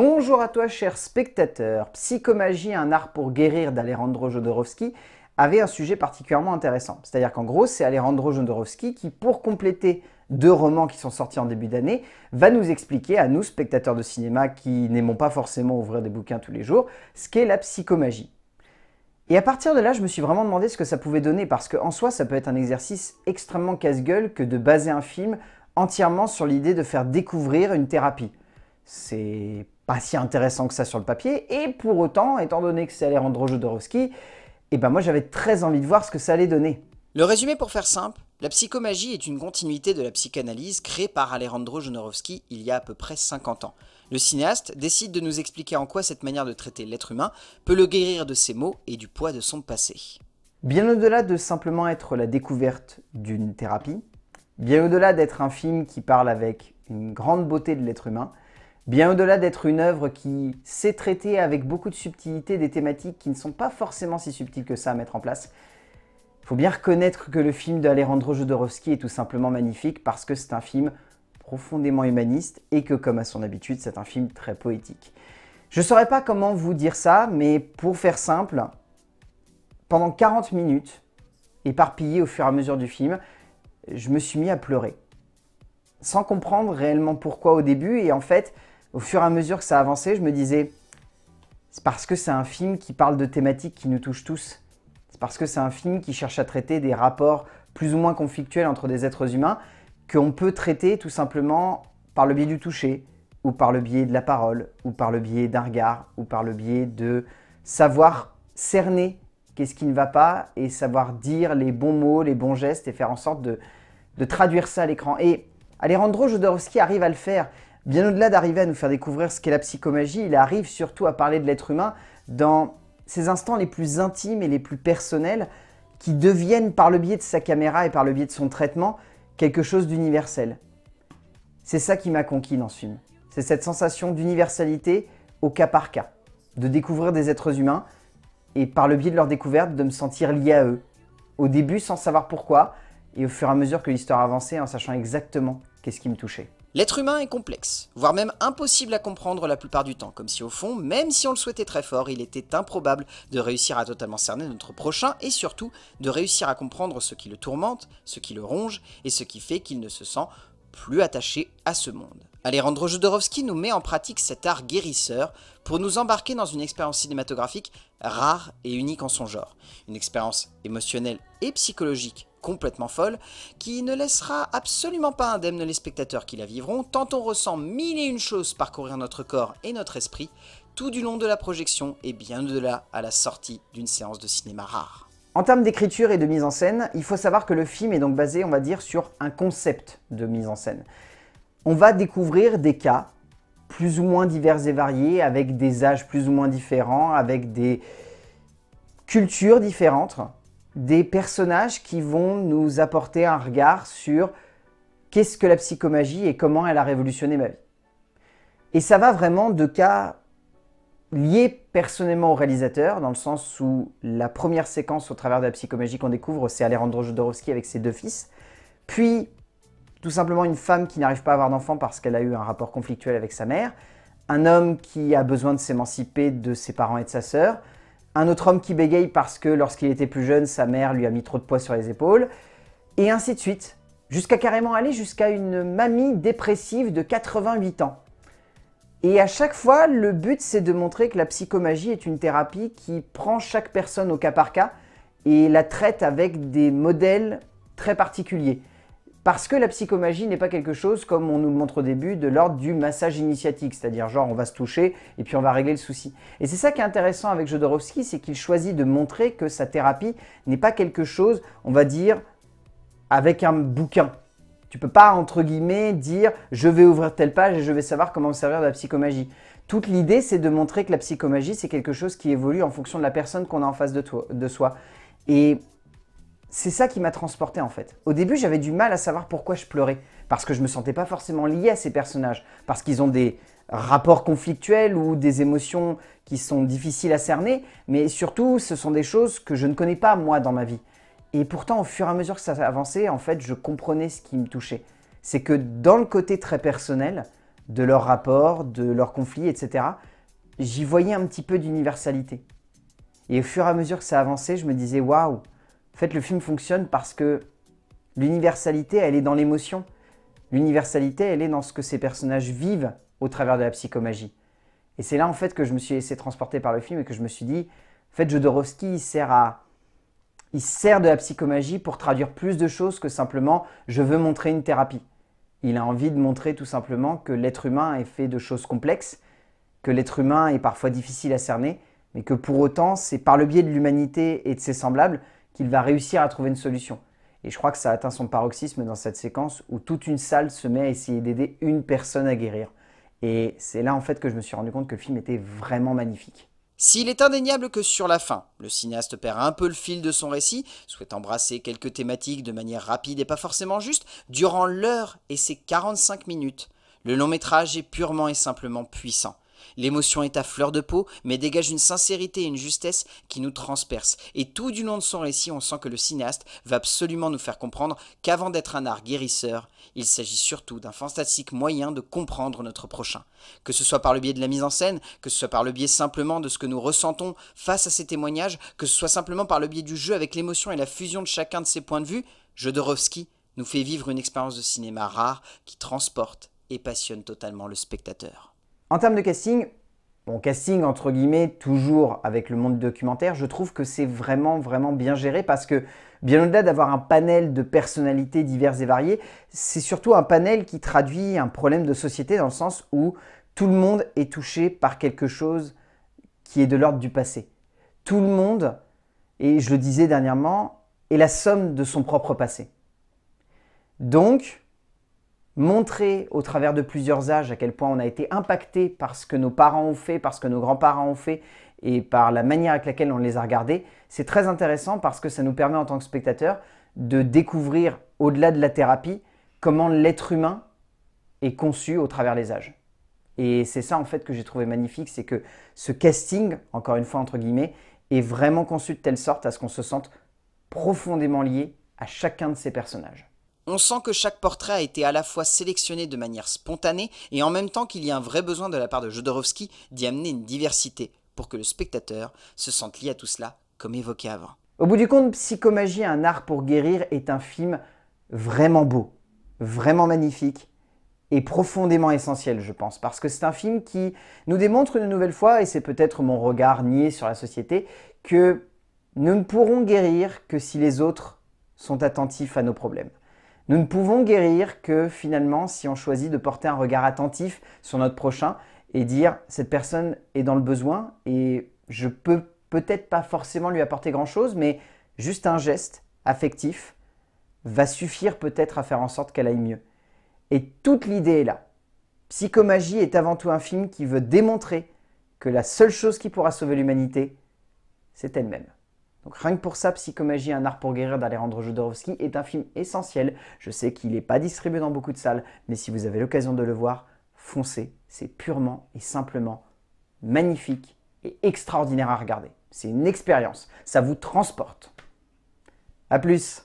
Bonjour à toi, cher spectateur. Psychomagie, un art pour guérir d'Alejandro Jodorowsky avait un sujet particulièrement intéressant. C'est-à-dire qu'en gros, c'est Alejandro Jodorowsky qui, pour compléter deux romans qui sont sortis en début d'année, va nous expliquer, à nous, spectateurs de cinéma qui n'aimons pas forcément ouvrir des bouquins tous les jours, ce qu'est la psychomagie. Et à partir de là, je me suis vraiment demandé ce que ça pouvait donner, parce qu'en soi, ça peut être un exercice extrêmement casse-gueule que de baser un film entièrement sur l'idée de faire découvrir une thérapie. C'est pas si intéressant que ça sur le papier. Et pour autant, étant donné que c'est Alejandro Jodorowsky, eh ben moi j'avais très envie de voir ce que ça allait donner. Le résumé pour faire simple, la psychomagie est une continuité de la psychanalyse créée par Alejandro Jodorowsky il y a à peu près 50 ans. Le cinéaste décide de nous expliquer en quoi cette manière de traiter l'être humain peut le guérir de ses maux et du poids de son passé. Bien au-delà de simplement être la découverte d'une thérapie, bien au-delà d'être un film qui parle avec une grande beauté de l'être humain, Bien au-delà d'être une œuvre qui sait traiter avec beaucoup de subtilité des thématiques qui ne sont pas forcément si subtiles que ça à mettre en place, il faut bien reconnaître que le film d'Alejandro Jodorowsky est tout simplement magnifique parce que c'est un film profondément humaniste et que, comme à son habitude, c'est un film très poétique. Je saurais pas comment vous dire ça, mais pour faire simple, pendant 40 minutes, éparpillées au fur et à mesure du film, je me suis mis à pleurer. Sans comprendre réellement pourquoi au début, et en fait, au fur et à mesure que ça avançait, je me disais, c'est parce que c'est un film qui parle de thématiques qui nous touchent tous. C'est parce que c'est un film qui cherche à traiter des rapports plus ou moins conflictuels entre des êtres humains qu'on peut traiter tout simplement par le biais du toucher, ou par le biais de la parole, ou par le biais d'un regard, ou par le biais de savoir cerner qu'est-ce qui ne va pas et savoir dire les bons mots, les bons gestes et faire en sorte de, de traduire ça à l'écran. Et Alejandro Jodorowsky arrive à le faire. Bien au-delà d'arriver à nous faire découvrir ce qu'est la psychomagie, il arrive surtout à parler de l'être humain dans ses instants les plus intimes et les plus personnels qui deviennent par le biais de sa caméra et par le biais de son traitement quelque chose d'universel. C'est ça qui m'a conquis dans ce film. C'est cette sensation d'universalité au cas par cas, de découvrir des êtres humains et par le biais de leur découverte de me sentir lié à eux. Au début sans savoir pourquoi et au fur et à mesure que l'histoire avançait en sachant exactement qu'est-ce qui me touchait. L'être humain est complexe, voire même impossible à comprendre la plupart du temps, comme si au fond, même si on le souhaitait très fort, il était improbable de réussir à totalement cerner notre prochain et surtout de réussir à comprendre ce qui le tourmente, ce qui le ronge et ce qui fait qu'il ne se sent plus attaché à ce monde. Alejandro Jodorowsky nous met en pratique cet art guérisseur pour nous embarquer dans une expérience cinématographique rare et unique en son genre. Une expérience émotionnelle et psychologique complètement folle, qui ne laissera absolument pas indemne les spectateurs qui la vivront, tant on ressent mille et une choses parcourir notre corps et notre esprit, tout du long de la projection et bien au-delà à la sortie d'une séance de cinéma rare. En termes d'écriture et de mise en scène, il faut savoir que le film est donc basé, on va dire, sur un concept de mise en scène. On va découvrir des cas plus ou moins divers et variés, avec des âges plus ou moins différents, avec des cultures différentes des personnages qui vont nous apporter un regard sur qu'est-ce que la psychomagie et comment elle a révolutionné ma vie. Et ça va vraiment de cas liés personnellement au réalisateur, dans le sens où la première séquence au travers de la psychomagie qu'on découvre, c'est Alejandro Jodorowsky avec ses deux fils, puis tout simplement une femme qui n'arrive pas à avoir d'enfant parce qu'elle a eu un rapport conflictuel avec sa mère, un homme qui a besoin de s'émanciper de ses parents et de sa sœur, un autre homme qui bégaye parce que lorsqu'il était plus jeune, sa mère lui a mis trop de poids sur les épaules, et ainsi de suite, jusqu'à carrément aller jusqu'à une mamie dépressive de 88 ans. Et à chaque fois, le but, c'est de montrer que la psychomagie est une thérapie qui prend chaque personne au cas par cas et la traite avec des modèles très particuliers. Parce que la psychomagie n'est pas quelque chose, comme on nous le montre au début, de l'ordre du massage initiatique, c'est-à-dire genre on va se toucher et puis on va régler le souci. Et c'est ça qui est intéressant avec Jodorowsky, c'est qu'il choisit de montrer que sa thérapie n'est pas quelque chose, on va dire, avec un bouquin. Tu peux pas, entre guillemets, dire je vais ouvrir telle page et je vais savoir comment me servir de la psychomagie. Toute l'idée, c'est de montrer que la psychomagie, c'est quelque chose qui évolue en fonction de la personne qu'on a en face de, toi, de soi. Et c'est ça qui m'a transporté en fait. Au début, j'avais du mal à savoir pourquoi je pleurais, parce que je me sentais pas forcément lié à ces personnages, parce qu'ils ont des rapports conflictuels ou des émotions qui sont difficiles à cerner, mais surtout, ce sont des choses que je ne connais pas moi dans ma vie. Et pourtant, au fur et à mesure que ça avançait, en fait, je comprenais ce qui me touchait. C'est que dans le côté très personnel de leurs rapports, de leurs conflits, etc., j'y voyais un petit peu d'universalité. Et au fur et à mesure que ça avançait, je me disais waouh, en fait, le film fonctionne parce que l'universalité, elle est dans l'émotion. L'universalité, elle est dans ce que ces personnages vivent au travers de la psychomagie. Et c'est là, en fait, que je me suis laissé transporter par le film et que je me suis dit, en fait, Jodorowsky, sert Il sert de la psychomagie pour traduire plus de choses que simplement « je veux montrer une thérapie ». Il a envie de montrer tout simplement que l'être humain est fait de choses complexes, que l'être humain est parfois difficile à cerner, mais que pour autant, c'est par le biais de l'humanité et de ses semblables qu'il va réussir à trouver une solution. Et je crois que ça atteint son paroxysme dans cette séquence où toute une salle se met à essayer d'aider une personne à guérir. Et c'est là en fait que je me suis rendu compte que le film était vraiment magnifique. S'il est indéniable que sur la fin, le cinéaste perd un peu le fil de son récit, souhaite embrasser quelques thématiques de manière rapide et pas forcément juste, durant l'heure et ses 45 minutes, le long métrage est purement et simplement puissant. L'émotion est à fleur de peau, mais dégage une sincérité et une justesse qui nous transpercent. Et tout du long de son récit, on sent que le cinéaste va absolument nous faire comprendre qu'avant d'être un art guérisseur, il s'agit surtout d'un fantastique moyen de comprendre notre prochain. Que ce soit par le biais de la mise en scène, que ce soit par le biais simplement de ce que nous ressentons face à ces témoignages, que ce soit simplement par le biais du jeu avec l'émotion et la fusion de chacun de ces points de vue, Jodorowsky nous fait vivre une expérience de cinéma rare qui transporte et passionne totalement le spectateur. En termes de casting, bon, casting entre guillemets, toujours avec le monde documentaire, je trouve que c'est vraiment, vraiment bien géré parce que bien au-delà d'avoir un panel de personnalités diverses et variées, c'est surtout un panel qui traduit un problème de société dans le sens où tout le monde est touché par quelque chose qui est de l'ordre du passé. Tout le monde, et je le disais dernièrement, est la somme de son propre passé. Donc, montrer au travers de plusieurs âges à quel point on a été impacté par ce que nos parents ont fait, par ce que nos grands-parents ont fait et par la manière avec laquelle on les a regardés, c'est très intéressant parce que ça nous permet en tant que spectateur de découvrir au-delà de la thérapie comment l'être humain est conçu au travers des âges. Et c'est ça en fait que j'ai trouvé magnifique, c'est que ce casting, encore une fois entre guillemets, est vraiment conçu de telle sorte à ce qu'on se sente profondément lié à chacun de ces personnages. On sent que chaque portrait a été à la fois sélectionné de manière spontanée et en même temps qu'il y a un vrai besoin de la part de Jodorowsky d'y amener une diversité pour que le spectateur se sente lié à tout cela comme évoqué avant. Au bout du compte, Psychomagie, un art pour guérir est un film vraiment beau, vraiment magnifique et profondément essentiel, je pense, parce que c'est un film qui nous démontre une nouvelle fois, et c'est peut-être mon regard nié sur la société, que nous ne pourrons guérir que si les autres sont attentifs à nos problèmes. Nous ne pouvons guérir que finalement si on choisit de porter un regard attentif sur notre prochain et dire cette personne est dans le besoin et je peux peut-être pas forcément lui apporter grand-chose, mais juste un geste affectif va suffire peut-être à faire en sorte qu'elle aille mieux. Et toute l'idée est là. Psychomagie est avant tout un film qui veut démontrer que la seule chose qui pourra sauver l'humanité, c'est elle-même. Donc rien que pour ça, Psychomagie, un art pour guérir d'Alejandro Jodorowsky est un film essentiel. Je sais qu'il n'est pas distribué dans beaucoup de salles, mais si vous avez l'occasion de le voir, foncez. C'est purement et simplement magnifique et extraordinaire à regarder. C'est une expérience. Ça vous transporte. A plus